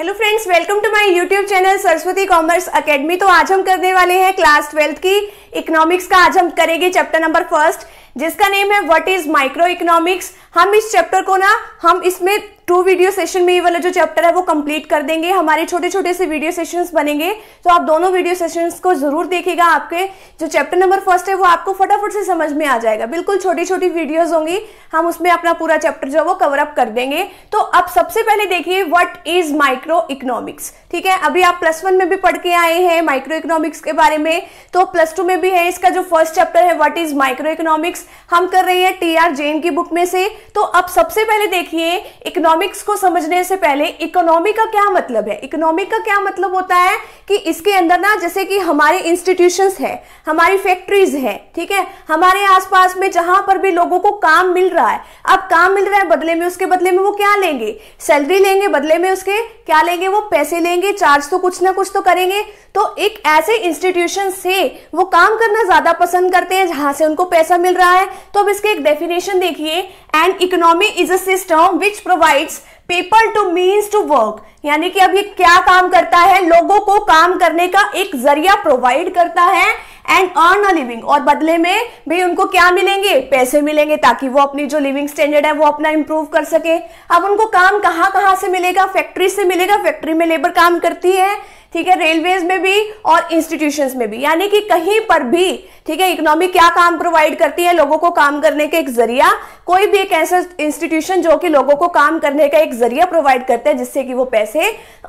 hello friends welcome to my YouTube channel Saraswati commerce academy तो आज हम करने वाले हैं क्लास ट्वेल्थ की इकोनॉमिक्स का आज हम करेंगे चैप्टर नंबर फर्स्ट जिसका नेम है व्हाट इज माइक्रो इकोनॉमिक्स हम इस चैप्टर को ना हम इसमें टू वीडियो सेशन में ये वाला जो चैप्टर है वो कंप्लीट कर देंगे हमारे छोटे छोटे से वीडियो सेशंस बनेंगे तो आप दोनों वीडियो सेशंस को जरूर देखेगा आपके जो चैप्टर नंबर फर्स्ट है वो आपको फटाफट से समझ में आ जाएगा बिल्कुल छोटी छोटी वीडियोज होंगी हम उसमें अपना पूरा चैप्टर जो है वो कवर अप कर देंगे तो आप सबसे पहले देखिए वट इज माइक्रो इकोनॉमिक्स ठीक है अभी आप प्लस वन में भी पढ़ के आए हैं माइक्रो इकोनॉमिक्स के बारे में तो प्लस टू में में भी है इसका जो फर्स्ट चैप्टर है व्हाट इज माइक्रो इकोनॉमिक्स हम कर रहे हैं टी आर जेन की बुक में से तो अब सबसे पहले देखिए इकोनॉमिक्स को समझने से पहले इकोनॉमी का क्या मतलब है इकोनॉमी का क्या मतलब होता है कि इसके अंदर ना जैसे कि हमारे इंस्टीट्यूशंस है हमारी फैक्ट्रीज है ठीक है हमारे आसपास में जहां पर भी लोगों को काम मिल रहा है अब काम मिल रहा है बदले में उसके बदले में वो क्या लेंगे सैलरी लेंगे बदले में उसके क्या लेंगे वो पैसे लेंगे चार्ज तो कुछ ना कुछ तो करेंगे तो एक ऐसे इंस्टीट्यूशन से वो काम काम करना ज्यादा पसंद करते हैं जहां से उनको पैसा मिल रहा है तो अब इसके एक डेफिनेशन देखिए and economy is a system which provides paper to means to work यानी कि अब ये क्या काम करता है लोगों को काम करने का एक जरिया प्रोवाइड करता है एंड अर्न अ लिविंग और बदले में भाई उनको क्या मिलेंगे पैसे मिलेंगे ताकि वो अपनी जो लिविंग स्टैंडर्ड है वो अपना इंप्रूव कर सके अब उनको काम कहाँ कहाँ से मिलेगा फैक्ट्री से मिलेगा फैक्ट्री में लेबर काम करती है ठीक है रेलवेज में भी और इंस्टीट्यूशन में भी यानी कि कहीं पर भी ठीक है इकोनॉमी क्या काम प्रोवाइड करती है लोगों को काम करने का एक जरिया कोई भी एक ऐसा इंस्टीट्यूशन जो कि लोगों को काम करने का एक जरिया प्रोवाइड करता है जिससे कि वो पैसे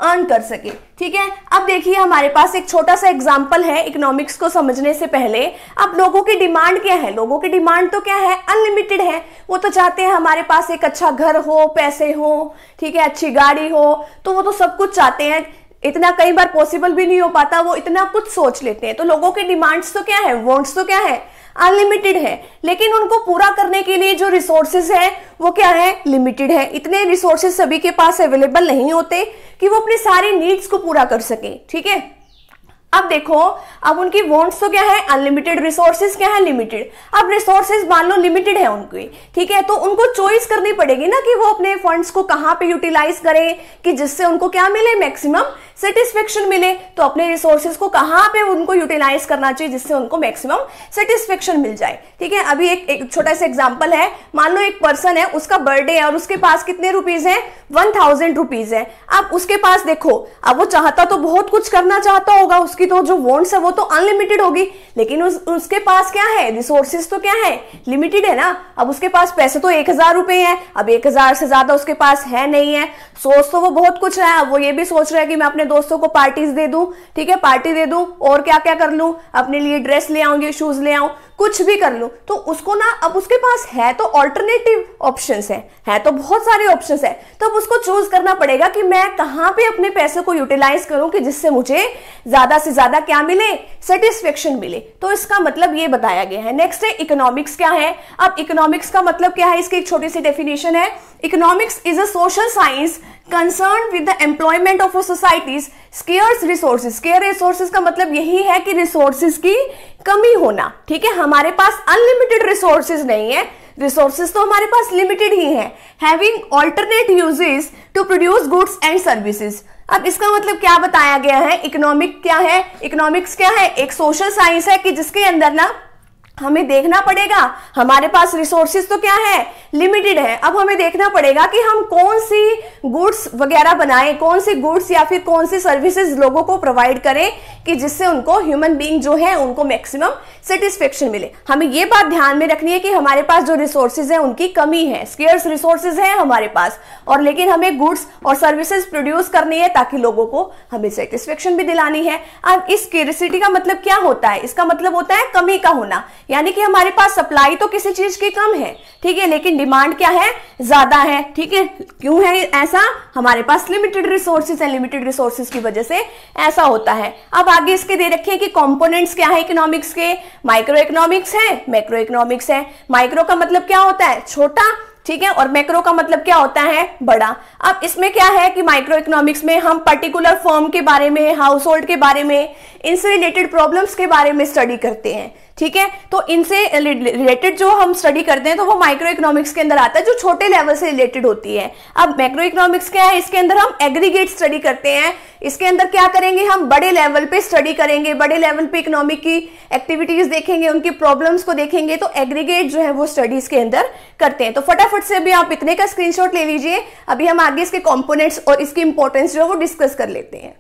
अर्न कर सके ठीक है अब देखिए हमारे पास एक छोटा सा एग्जाम्पल है इकोनॉमिक्स को समझने से पहले अब लोगों की डिमांड क्या है लोगों की डिमांड तो क्या है अनलिमिटेड है वो तो चाहते हैं हमारे पास एक अच्छा घर हो पैसे हो ठीक है अच्छी गाड़ी हो तो वो तो सब कुछ चाहते हैं इतना कई बार पॉसिबल भी नहीं हो पाता वो इतना कुछ सोच लेते हैं तो लोगों के डिमांड्स तो क्या है वॉन्ट्स तो क्या है अनलिमिटेड है लेकिन उनको पूरा करने के लिए जो रिसोर्सेज है वो क्या है लिमिटेड है इतने रिसोर्सेज सभी के पास अवेलेबल नहीं होते कि वो अपनी सारी नीड्स को पूरा कर सके ठीक है अब देखो अब उनकी वॉन्ट्स तो क्या है अनलिमिटेड रिसोर्सेज क्या है लिमिटेड अब रिसोर्सेज मान लो लिमिटेड है उनकी ठीक है तो उनको चॉइस करनी पड़ेगी ना कि वो अपने फंड्स को कहाँ पे यूटिलाइज करें कि जिससे उनको क्या मिले मैक्सिमम सेटिस्फेक्शन मिले तो अपने रिसोर्सेज को कहाँ पे उनको यूटिलाइज करना चाहिए जिससे उनको मैक्सिमम सेटिस्फेक्शन मिल जाए ठीक है अभी एक, एक छोटा सा एग्जाम्पल है मान लो एक पर्सन है उसका बर्थडे है और उसके पास कितने रुपीज है वन थाउजेंड रुपीज है अब उसके पास देखो अब वो चाहता तो बहुत कुछ करना चाहता होगा उसके उसकी तो जो वॉन्ट्स है वो तो अनलिमिटेड होगी लेकिन उस, उसके पास क्या है रिसोर्सेज तो क्या है लिमिटेड है ना अब उसके पास पैसे तो एक हजार रुपए है अब एक हजार से ज्यादा उसके पास है नहीं है सोच तो वो बहुत कुछ है अब वो ये भी सोच रहा है कि मैं अपने दोस्तों को पार्टीज दे दू ठीक है पार्टी दे दू और क्या क्या कर लू अपने लिए ड्रेस ले आऊंगी शूज ले आऊं कुछ भी कर लो तो उसको ना अब उसके पास है तो ऑल्टरनेटिव ऑप्शंस है है तो बहुत सारे ऑप्शंस है तो अब उसको चूज करना पड़ेगा कि मैं कहाँ पे अपने पैसे को यूटिलाइज करूं कि जिससे मुझे ज्यादा से ज्यादा क्या मिले सेटिस्फेक्शन मिले तो इसका मतलब ये बताया गया है नेक्स्ट है इकोनॉमिक्स क्या है अब इकोनॉमिक्स का मतलब क्या है इसकी एक छोटी सी डेफिनेशन है economics is a social science concern with the employment of society's scarce resources scarce resources का मतलब यही है कि रिसोर्सेज की कमी होना ठीक है हमारे पास अनलिमिटेड रिसोर्सेज नहीं है रिसोर्सेज तो हमारे पास लिमिटेड ही है having alternate uses to produce goods and services अब इसका मतलब क्या बताया गया है इकोनॉमिक क्या है इकोनॉमिक्स क्या है एक सोशल साइंस है कि जिसके अंदर ना हमें देखना पड़ेगा हमारे पास रिसोर्सेज तो क्या है लिमिटेड है अब हमें देखना पड़ेगा कि हम कौन सी गुड्स वगैरह बनाएं कौन सी गुड्स या फिर कौन सी सर्विसेज लोगों को प्रोवाइड करें कि जिससे उनको ह्यूमन बीइंग जो है उनको मैक्सिमम सेटिस्फेक्शन मिले हमें ये बात ध्यान में रखनी है कि हमारे पास जो रिसोर्सेज है उनकी कमी है स्केयर्स रिसोर्सेज है हमारे पास और लेकिन हमें गुड्स और सर्विसेज प्रोड्यूस करनी है ताकि लोगों को हमें सेटिस्फेक्शन भी दिलानी है अब इस क्यूरिसिटी का मतलब क्या होता है इसका मतलब होता है कमी का होना यानी कि हमारे पास सप्लाई तो किसी चीज की कम है ठीक है लेकिन डिमांड क्या है ज्यादा है ठीक है क्यों है ऐसा हमारे पास लिमिटेड रिसोर्सेज है लिमिटेड रिसोर्सेज की वजह से ऐसा होता है अब आगे इसके दे रखे कि कॉम्पोनेंट्स क्या है इकोनॉमिक्स के माइक्रो इकोनॉमिक्स है मैक्रो इकोनॉमिक्स है माइक्रो का मतलब क्या होता है छोटा ठीक है और मैक्रो का मतलब क्या होता है बड़ा अब इसमें क्या है कि माइक्रो इकोनॉमिक्स में हम पर्टिकुलर फॉर्म के बारे में हाउस होल्ड के बारे में इनसे रिलेटेड प्रॉब्लम्स के बारे में स्टडी करते हैं ठीक है तो इनसे रिलेटेड जो हम स्टडी करते हैं तो वो माइक्रो इकोनॉमिक्स के अंदर आता है जो छोटे लेवल से रिलेटेड होती है अब माइक्रो इकोनॉमिक्स क्या है इसके अंदर हम एग्रीगेट स्टडी करते हैं इसके अंदर क्या करेंगे हम बड़े लेवल पे स्टडी करेंगे बड़े लेवल पे इकोनॉमिक की एक्टिविटीज देखेंगे उनकी प्रॉब्लम्स को देखेंगे तो एग्रीगेट जो है वो स्टडीज के अंदर करते हैं तो फटाफट से अभी आप इतने का स्क्रीनशॉट ले लीजिए अभी हम आगे इसके कॉम्पोनेंट्स और इसकी इंपॉर्टेंस जो है वो डिस्कस कर लेते हैं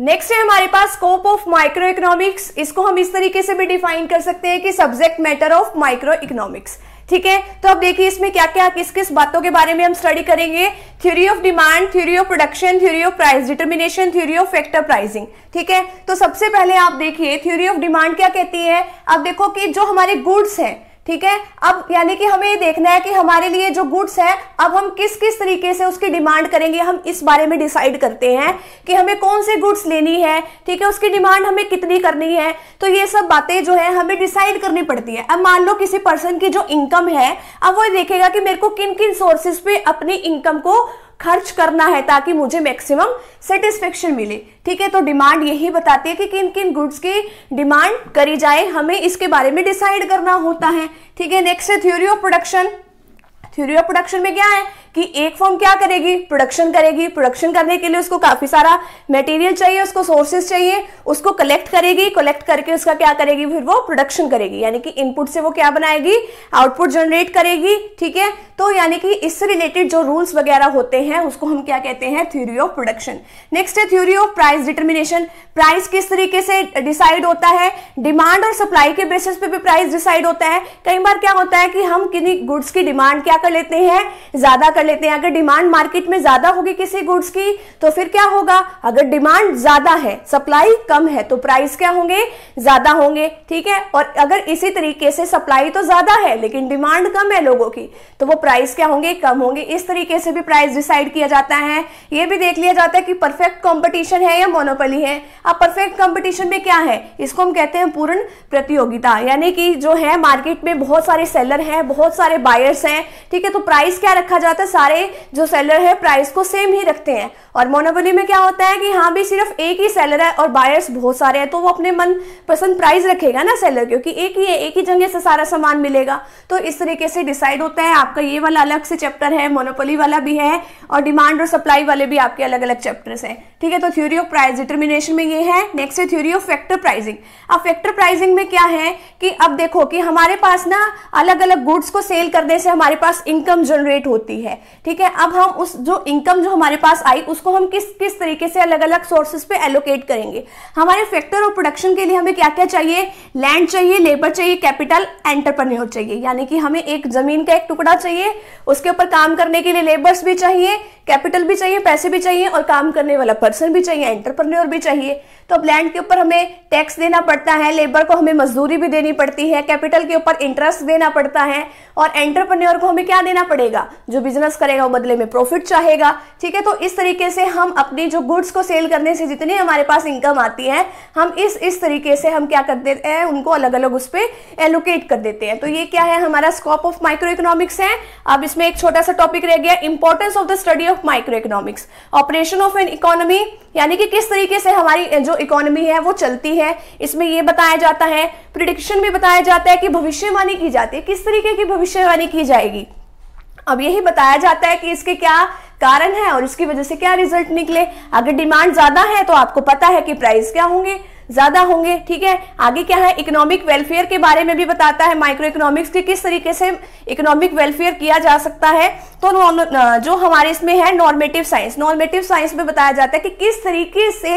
नेक्स्ट है हमारे पास स्कोप ऑफ माइक्रो इकोनॉमिक्स इसको हम इस तरीके से भी डिफाइन कर सकते हैं कि subject matter of micro economics ठीक है तो अब देखिए इसमें क्या क्या किस किस बातों के बारे में हम स्टडी करेंगे theory of demand theory of production theory of price determination theory of factor pricing ठीक है तो सबसे पहले आप देखिए थ्योरी ऑफ डिमांड क्या कहती है आप देखो कि जो हमारे गुड्स हैं ठीक है अब यानी कि हमें ये देखना है कि हमारे लिए जो गुड्स है अब हम किस किस तरीके से उसकी डिमांड करेंगे हम इस बारे में डिसाइड करते हैं कि हमें कौन से गुड्स लेनी है ठीक है उसकी डिमांड हमें कितनी करनी है तो ये सब बातें जो है हमें डिसाइड करनी पड़ती है अब मान लो किसी पर्सन की जो इनकम है अब वो देखेगा कि मेरे को किन किन सोर्सेज पे अपनी इनकम को खर्च करना है ताकि मुझे मैक्सिमम सेटिस्फेक्शन मिले ठीक है तो डिमांड यही बताती है कि किन किन गुड्स की डिमांड करी जाए हमें इसके बारे में डिसाइड करना होता है ठीक है नेक्स्ट है theory of production theory of production में क्या है कि एक फॉर्म क्या करेगी प्रोडक्शन करेगी प्रोडक्शन करने के लिए उसको काफी सारा मटेरियल चाहिए उसको सोर्सेस चाहिए उसको कलेक्ट करेगी कलेक्ट करके उसका क्या करेगी फिर वो प्रोडक्शन करेगी यानी कि इनपुट से वो क्या बनाएगी आउटपुट जनरेट करेगी ठीक है तो यानी कि इससे रिलेटेड जो रूल्स वगैरह होते हैं उसको हम क्या कहते हैं थ्योरी ऑफ प्रोडक्शन नेक्स्ट है theory of price determination price किस तरीके से डिसाइड होता है डिमांड और सप्लाई के बेसिस पे भी प्राइस डिसाइड होता है कई बार क्या होता है कि हम किन्हीं गुड्स की डिमांड क्या कर लेते हैं ज्यादा कर कर लेते हैं अगर डिमांड मार्केट में ज्यादा होगी किसी गुड्स की तो फिर क्या होगा अगर डिमांड ज्यादा है सप्लाई कम है तो प्राइस क्या होंगे ज्यादा होंगे ठीक है और अगर इसी तरीके से सप्लाई तो ज्यादा है लेकिन डिमांड कम है लोगों की तो वो प्राइस क्या होंगे कम होंगे इस तरीके से भी प्राइस डिसाइड किया जाता है ये भी देख लिया जाता है कि परफेक्ट कॉम्पिटिशन है या मोनोपली है अब परफेक्ट कॉम्पिटिशन में क्या है इसको हम कहते हैं पूर्ण प्रतियोगिता यानी कि जो है मार्केट में बहुत सारे सेलर हैं बहुत सारे बायर्स हैं ठीक है तो प्राइस क्या रखा जाता है सारे जो सेलर है प्राइस को सेम ही रखते हैं और मोनोबली में क्या होता है कि हाँ भी सिर्फ एक ही सेलर है और बायर्स बहुत सारे हैं तो वो अपने मन पसंद प्राइस रखेगा ना सेलर क्योंकि एक ही है एक ही जगह से सारा सामान मिलेगा तो इस तरीके से डिसाइड होता है आपका ये वाला अलग से चैप्टर है मोनोपोली वाला भी है और डिमांड और सप्लाई वाले भी आपके अलग अलग चैप्टर्स हैं ठीक है तो थ्योरी ऑफ प्राइस डिटर्मिनेशन में ये है नेक्स्ट है थ्योरी ऑफ फैक्टर प्राइजिंग अब फैक्टर प्राइजिंग में क्या है कि अब देखो कि हमारे पास ना अलग अलग गुड्स को सेल करने से हमारे पास इनकम जनरेट होती है ठीक है अब हम उस जो इनकम जो हमारे पास आई उसको हम किस किस तरीके से अलग अलग सोर्सेस पे एलोकेट करेंगे हमारे फैक्टर और प्रोडक्शन के लिए हमें क्या क्या चाहिए लैंड चाहिए लेबर चाहिए कैपिटल एंटरप्रन्योर चाहिए यानी कि हमें एक जमीन का एक टुकड़ा चाहिए उसके ऊपर काम करने के लिए लेबर्स भी चाहिए कैपिटल भी चाहिए पैसे भी चाहिए और काम करने वाला पर्सन भी चाहिए एंटरप्रन्योर भी चाहिए तो अब लैंड के ऊपर हमें टैक्स देना पड़ता है लेबर को हमें मजदूरी भी देनी पड़ती है कैपिटल के ऊपर इंटरेस्ट देना पड़ता है और एंटरप्रन्योर को हमें क्या देना पड़ेगा जो बिजनेस बिजनेस करेगा वो बदले में प्रॉफिट चाहेगा ठीक है तो इस तरीके से हम अपनी जो गुड्स को सेल करने से जितनी हमारे पास इनकम आती है हम इस इस तरीके से हम क्या कर देते हैं उनको अलग अलग उस पर एलोकेट कर देते हैं तो ये क्या है हमारा स्कोप ऑफ माइक्रो इकोनॉमिक्स है अब इसमें एक छोटा सा टॉपिक रह गया importance of the study of micro economics operation of an economy यानी कि किस तरीके से हमारी जो इकोनॉमी है वो चलती है इसमें ये बताया जाता है प्रिडिक्शन भी बताया जाता है कि भविष्यवाणी की जाती है किस तरीके की भविष्यवाणी की जाएगी अब यही बताया जाता है कि इसके क्या कारण है और इसकी वजह से क्या रिजल्ट निकले अगर डिमांड ज्यादा है तो आपको पता है कि प्राइस क्या होंगे ज्यादा होंगे ठीक है आगे क्या है इकोनॉमिक वेलफेयर के बारे में भी बताता है माइक्रो इकोनॉमिक्स के किस तरीके से इकोनॉमिक वेलफेयर किया जा सकता है तो जो हमारे इसमें है नॉर्मेटिव साइंस नॉर्मेटिव साइंस में बताया जाता है कि किस तरीके से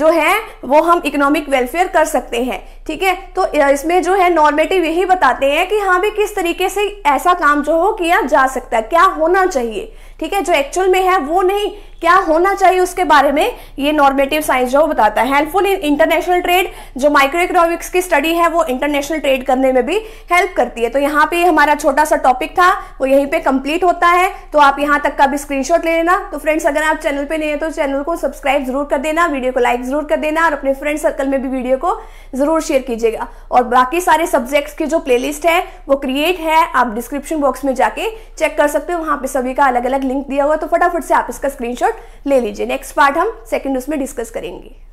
जो है वो हम इकोनॉमिक वेलफेयर कर सकते हैं ठीक है तो इसमें जो है नॉर्मेटिव यही बताते हैं कि हाँ भी किस तरीके से ऐसा काम जो हो किया जा सकता है क्या होना चाहिए ठीक है जो एक्चुअल में है वो नहीं क्या होना चाहिए उसके बारे में ये नॉर्मेटिव साइंस जो बताता है हेल्पफुल इन इंटरनेशनल ट्रेड जो माइक्रो इकोनॉमिक्स की स्टडी है वो इंटरनेशनल ट्रेड करने में भी हेल्प करती है तो यहाँ पे हमारा छोटा सा टॉपिक था वो यहीं पे कंप्लीट होता है तो आप यहाँ तक का भी स्क्रीनशॉट ले लेना तो फ्रेंड्स अगर आप चैनल पे नहीं है तो चैनल को सब्सक्राइब जरूर कर देना वीडियो को लाइक जरूर कर देना और अपने फ्रेंड सर्कल में भी वीडियो को जरूर शेयर कीजिएगा और बाकी सारे सब्जेक्ट्स की जो प्लेलिस्ट है वो क्रिएट है आप डिस्क्रिप्शन बॉक्स में जाके चेक कर सकते हो वहां पे सभी का अलग अलग लिंक दिया हुआ तो फटाफट से आप इसका स्क्रीनशॉट शॉर्ट ले लीजिए नेक्स्ट पार्ट हम सेकेंड उसमें डिस्कस करेंगे